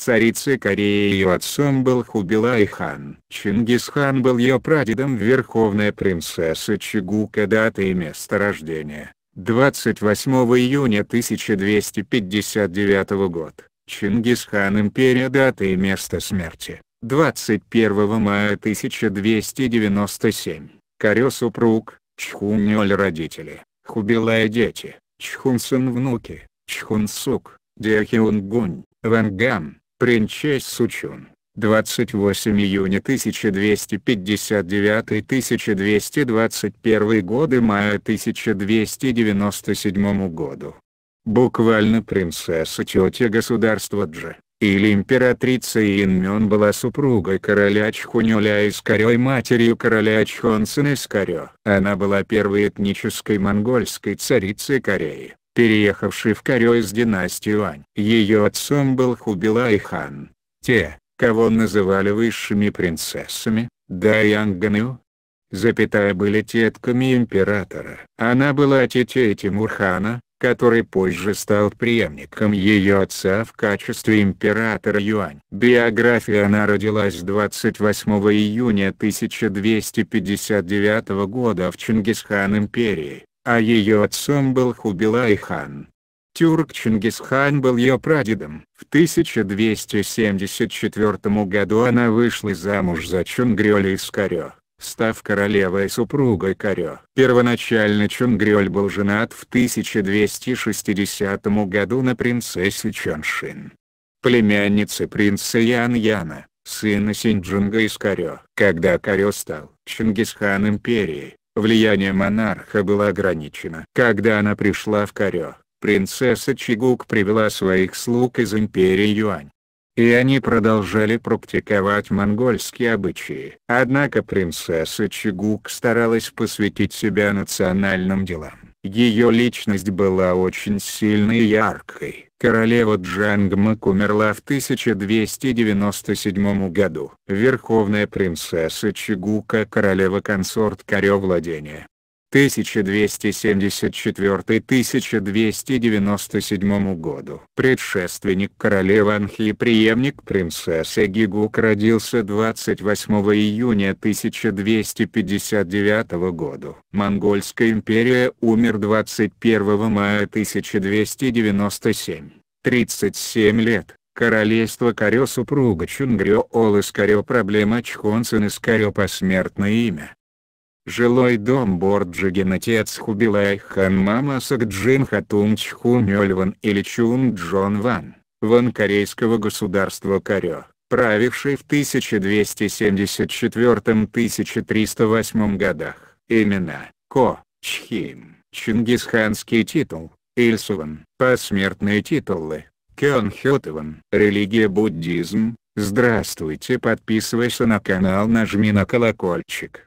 Царицей Кореи ее отцом был Хубилай хан. Чингисхан был ее прадедом верховная принцесса Чигука дата и место рождения. 28 июня 1259 год. Чингисхан империя дата и место смерти. 21 мая 1297. Корё супруг, Чхунёль родители, Хубилай дети, Чхунсун внуки, Чхунсук, Дехиунгунь, Вангам. Принчес Сучун, 28 июня 1259-1221 годы мая 1297 году. Буквально принцесса тетя государства Дже, или императрица Инмён была супругой короля Чхунюля Искарё и матерью короля Чхонсен Искарё. Она была первой этнической монгольской царицей Кореи переехавший в Карё из династии Вань. Ее отцом был Хубилай хан. Те, кого называли высшими принцессами, Дарьянганю, запятая были тетками императора. Она была тетей Тимурхана, который позже стал преемником ее отца в качестве императора Юань. Биография Она родилась 28 июня 1259 года в Чингисхан империи а ее отцом был Хубилай хан. Тюрк Чингисхан был ее прадедом. В 1274 году она вышла замуж за Чунгрёля из Карё, став королевой супругой Карё. Первоначально Чунгрёль был женат в 1260 году на принцессе Чоншин. Племяннице принца Ян Яна, сына Синджунга из Карё. Когда Карё стал Чингисхан империи, Влияние монарха было ограничено. Когда она пришла в Корё, принцесса Чигук привела своих слуг из империи Юань. И они продолжали практиковать монгольские обычаи. Однако принцесса Чигук старалась посвятить себя национальным делам. Ее личность была очень сильной и яркой. Королева Джангмак умерла в 1297 году. Верховная принцесса Чигука королева-консорт Карё владения. 1274-1297 году. Предшественник королевы Анхи и преемник принцессы Гигук родился 28 июня 1259 года. Монгольская империя умер 21 мая 1297. 37 лет. Королевство Карё супруга Чунгрё Ол Искарё проблема Чхонсен Искарё посмертное имя Жилой дом Борджигин отец Хубилай Хан мама Сакджин Хатун Чху Мёльван или Чун Джон Ван, Ван корейского государства Корё, правивший в 1274-1308 годах. Имена, Ко, Чхим, Чингисханский титул, Ильсуван, посмертные титулы, Кён Хётован. Религия буддизм, здравствуйте подписывайся на канал нажми на колокольчик.